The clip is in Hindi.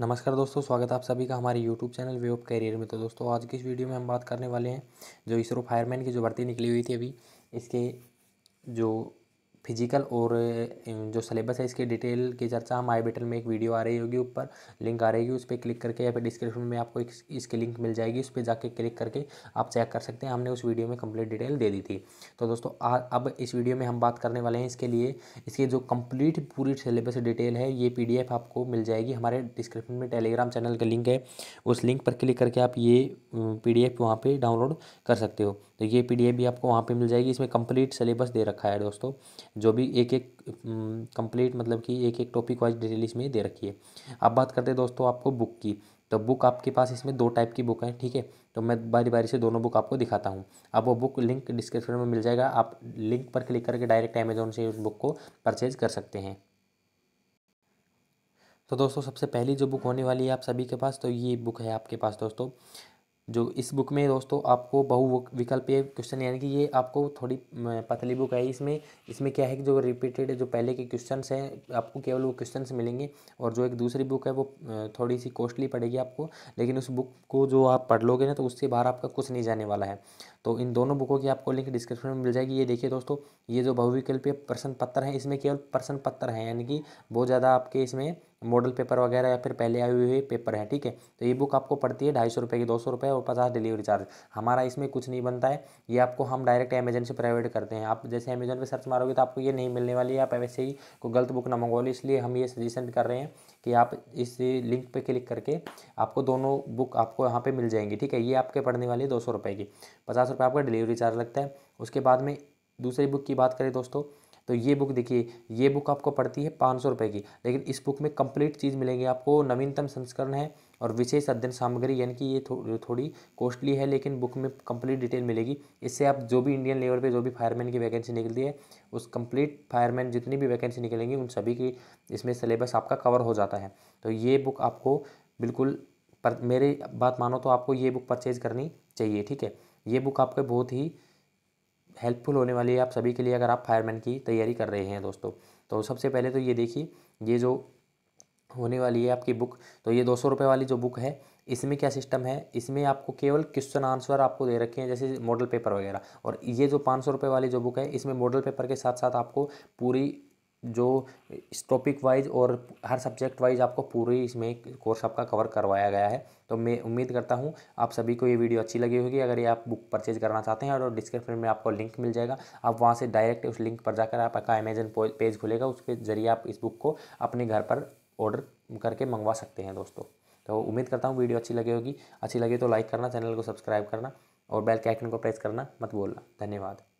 नमस्कार दोस्तों स्वागत है आप सभी का हमारे YouTube channel way of career में तो दोस्तों आज की इस वीडियो में हम बात करने वाले हैं जो इसरो फायरमैन की जो भर्ती निकली हुई थी अभी इसके जो फिजिकल और eh, जो सलेबस है इसके डिटेल की चर्चा हम आई बेटल में एक वीडियो आ रही होगी ऊपर लिंक आ रही उस पर क्लिक करके या फिर डिस्क्रिप्शन में आपको एक इसकी लिंक मिल जाएगी उस पर जाके क्लिक करके आप चेक कर सकते हैं हमने उस वीडियो में कंप्लीट डिटेल दे दी थी तो दोस्तों आ, अब इस वीडियो में हम बात करने वाले हैं इसके लिए इसके जो कम्प्लीट पूरी सलेबस डिटेल है ये पी आपको मिल जाएगी हमारे डिस्क्रिप्शन में टेलीग्राम चैनल का लिंक है उस लिंक पर क्लिक करके आप ये पी डी एफ वहाँ पर डाउनलोड कर सकते हो तो ये पी डी एफ भी आपको वहाँ पर मिल जाएगी इसमें कम्प्लीट सलेबस दे रखा है दोस्तों जो भी एक एक कंप्लीट मतलब कि एक एक टॉपिक वाइज डिटेल इसमें दे रखी है अब बात करते हैं दोस्तों आपको बुक की तो बुक आपके पास इसमें दो टाइप की बुक है ठीक है तो मैं बारी बारी से दोनों बुक आपको दिखाता हूँ अब वो बुक लिंक डिस्क्रिप्शन में मिल जाएगा आप लिंक पर क्लिक करके डायरेक्ट अमेजोन से उस बुक को परचेज कर सकते हैं तो दोस्तों सबसे पहली जो बुक होने वाली है आप सभी के पास तो ये बुक है आपके पास दोस्तों जो इस बुक में दोस्तों आपको बहु विकल्प क्वेश्चन यानी कि ये आपको थोड़ी पतली बुक है इसमें इसमें क्या है कि जो रिपीटेड जो पहले के क्वेश्चन हैं आपको केवल वो क्वेश्चन मिलेंगे और जो एक दूसरी बुक है वो थोड़ी सी कॉस्टली पड़ेगी आपको लेकिन उस बुक को जो आप पढ़ लोगे ना तो उससे बाहर आपका कुछ नहीं जाने वाला है तो इन दोनों बुकों की आपको लिंक डिस्क्रिप्शन में मिल जाएगी ये देखिए दोस्तों ये जो बहुविकल्पीय प्रश्न पत्र हैं इसमें केवल प्रश्न पत्र हैं यानी कि बहुत ज़्यादा आपके इसमें मॉडल पेपर वगैरह या फिर पहले आए हुए पेपर है ठीक है तो ये बुक आपको पड़ती है ढाई सौ रुपये की दो सौ रुपये और पचास डिलीवरी चार्ज हमारा इसमें कुछ नहीं बनता है ये आपको हम डायरेक्ट अमेजन से प्रोवाइड करते हैं आप जैसे अमेजन पे सर्च मारोगे तो आपको ये नहीं मिलने वाली है आप वैसे ही कोई गलत बुक ना मंगवा लो इसलिए हम ये सजेशन कर रहे हैं कि आप इस लिंक पर क्लिक करके आपको दोनों बुक आपको यहाँ पर मिल जाएंगी ठीक है ये आपके पढ़ने वाली है दो सौ रुपये की पचास रुपये आपका डिलीवरी चार्ज लगता है उसके बाद में दूसरी बुक की बात करें दोस्तों तो ये बुक देखिए ये बुक आपको पड़ती है पाँच सौ रुपये की लेकिन इस बुक में कंप्लीट चीज़ मिलेंगी आपको नवीनतम संस्करण है और विशेष अध्ययन सामग्री यानी कि ये थो, थोड़ी कॉस्टली है लेकिन बुक में कंप्लीट डिटेल मिलेगी इससे आप जो भी इंडियन लेवल पे जो भी फायरमैन की वैकेंसी निकलती है उस कंप्लीट फायरमैन जितनी भी वैकेंसी निकलेंगी उन सभी की इसमें सिलेबस आपका कवर हो जाता है तो ये बुक आपको बिल्कुल पर मेरे बात मानो तो आपको ये बुक परचेज़ करनी चाहिए ठीक है ये बुक आपके बहुत ही हेल्पफुल होने वाली है आप सभी के लिए अगर आप फायरमैन की तैयारी कर रहे हैं दोस्तों तो सबसे पहले तो ये देखिए ये जो होने वाली है आपकी बुक तो ये दो सौ रुपये वाली जो बुक है इसमें क्या सिस्टम है इसमें आपको केवल क्वेश्चन आंसर आपको दे रखे हैं जैसे मॉडल पेपर वगैरह और ये जो पाँच सौ रुपये वाली जो बुक है इसमें मॉडल पेपर के साथ साथ आपको पूरी जो इस टॉपिक वाइज और हर सब्जेक्ट वाइज आपको पूरी इसमें कोर्स आपका कवर करवाया गया है तो मैं उम्मीद करता हूँ आप सभी को ये वीडियो अच्छी लगी होगी अगर ये आप बुक परचेज करना चाहते हैं और डिस्क्रिप्शन में आपको लिंक मिल जाएगा आप वहाँ से डायरेक्ट उस लिंक पर जाकर आपका अमेजन पेज खुलेगा उसके ज़रिए आप इस बुक को अपने घर पर ऑर्डर करके मंगवा सकते हैं दोस्तों तो उम्मीद करता हूँ वीडियो अच्छी लगी होगी अच्छी लगी तो लाइक करना चैनल को सब्सक्राइब करना और बेल के आइकन को प्रेस करना मत बोलना धन्यवाद